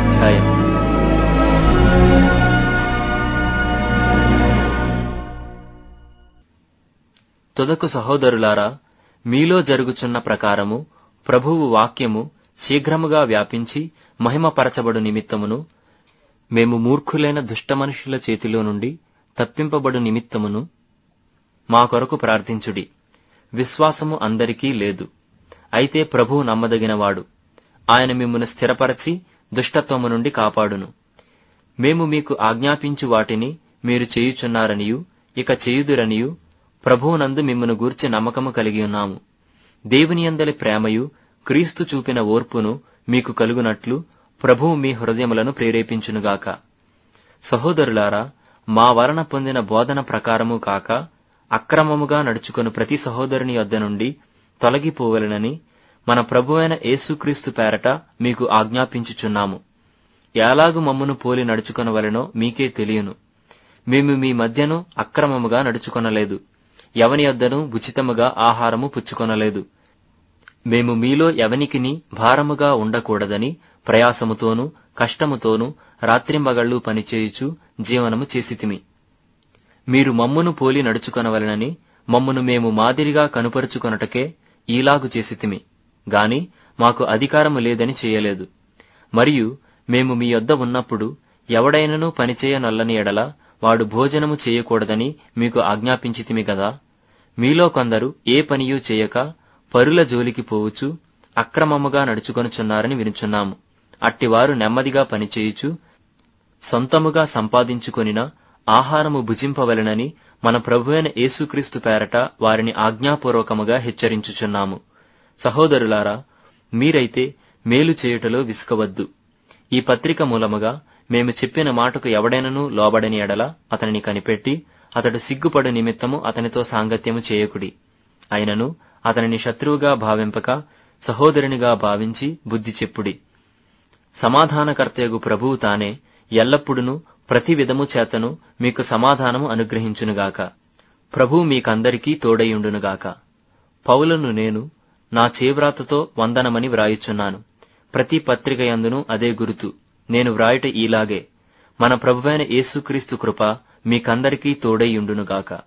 అధ్యాయం తుదకు సహోదరులారా మీలో జరుగుచున్న ప్రకారము ప్రభువు వాక్యము శీఘ్రముగా వ్యాపించి మహిమపరచబడు నిమిత్తమును మేము మూర్ఖులైన దుష్ట మనుషుల చేతిలో నుండి తప్పింపబడు నిమిత్తమును మా కొరకు ప్రార్థించుడి విశ్వాసము అందరికీ లేదు అయితే ప్రభువు నమ్మదగినవాడు ఆయన మిమ్మల్ని స్థిరపరచి దుష్టత్వము నుండి కాపాడును మేము మీకు ఆజ్ఞాపించు వాటిని మీరు చేయుచున్నారనియు ఇక చేయుదురనియు ప్రభువునందు మిమ్మను గూర్చి నమ్మకము కలిగి ఉన్నాము దేవునియందలి ప్రేమయు క్రీస్తు చూపిన ఓర్పును మీకు కలుగునట్లు ప్రభువు మీ హృదయములను ప్రేరేపించునుగాక సహోదరులారా మా వలన పొందిన బోధన ప్రకారము కాక అక్రమముగా నడుచుకుని ప్రతి సహోదరుని యొద్ద నుండి తొలగిపోవలనని మన ప్రభువైన యేసుక్రీస్తు పేరట మీకు ఆజ్ఞాపించుచున్నాము ఎలాగు మమ్మను పోలి నడుచుకొనవలెనో మీకే తెలియను మేము మీ మధ్యను అక్రమముగా నడుచుకొనలేదు ఎవని యొద్దను ఉచితముగా ఆహారము పుచ్చుకొనలేదు మేము మీలో ఎవనికిని భారముగా ఉండకూడదని ప్రయాసముతోనూ కష్టముతోనూ రాత్రింబగళ్ళు పనిచేయుచు జీవనము చేసితిమి మీరు మమ్మును పోలి నడుచుకొనవలనని మమ్మును మేము మాదిరిగా కనుపరుచుకొనటకే ఈలాగు చేసితిమి గాని మాకు అధికారము లేదని చేయలేదు మరియు మేము మీ యొద్ద ఉన్నప్పుడు ఎవడైనను పనిచేయనల్లని ఎడల వాడు భోజనము చేయకూడదని మీకు ఆజ్ఞాపించితిమి గదా మీలో కొందరు ఏ పనియూ చేయక పరుల జోలికి పోవచ్చు అక్రమముగా నడుచుకొనుచున్నారని వినుచున్నాము అట్టివారు నెమ్మదిగా పనిచేయుచు సొంతముగా సంపాదించుకొనిన ఆహారము భుజింపవలెనని మన ప్రభువైన యేసుక్రీస్తు పేరట వారిని ఆజ్ఞాపూర్వకముగా హెచ్చరించుచున్నాము సహోదరులారా మీరైతే మేలు చేయుటలో విసుకవద్దు ఈ పత్రిక మూలముగా మేము చెప్పిన మాటకు ఎవడైనను లోబడని ఎడల అతనిని కనిపెట్టి అతడు సిగ్గుపడు నిమిత్తము అతనితో సాంగత్యము చేయకుడి అయినను అతనిని శత్రువుగా భావింపక సహోదరునిగా భావించి బుద్ధి చెప్పుడి సమాధానకర్తయగు ప్రభువు తానే ఎల్లప్పుడును ప్రతి విధము చేతను మీకు సమాధానము అనుగ్రహించునుగాక ప్రభు మీకందరికీ తోడయుండునుగాక పౌలను నేను నా చేవ్రాతతో వందనమని వ్రాయుచున్నాను ప్రతి పత్రికయందును అదే గురుతు నేను వ్రాయుట ఈలాగే మన ప్రభువైన యేసుక్రీస్తు కృప మీకందరికీ తోడైయుండునుగాక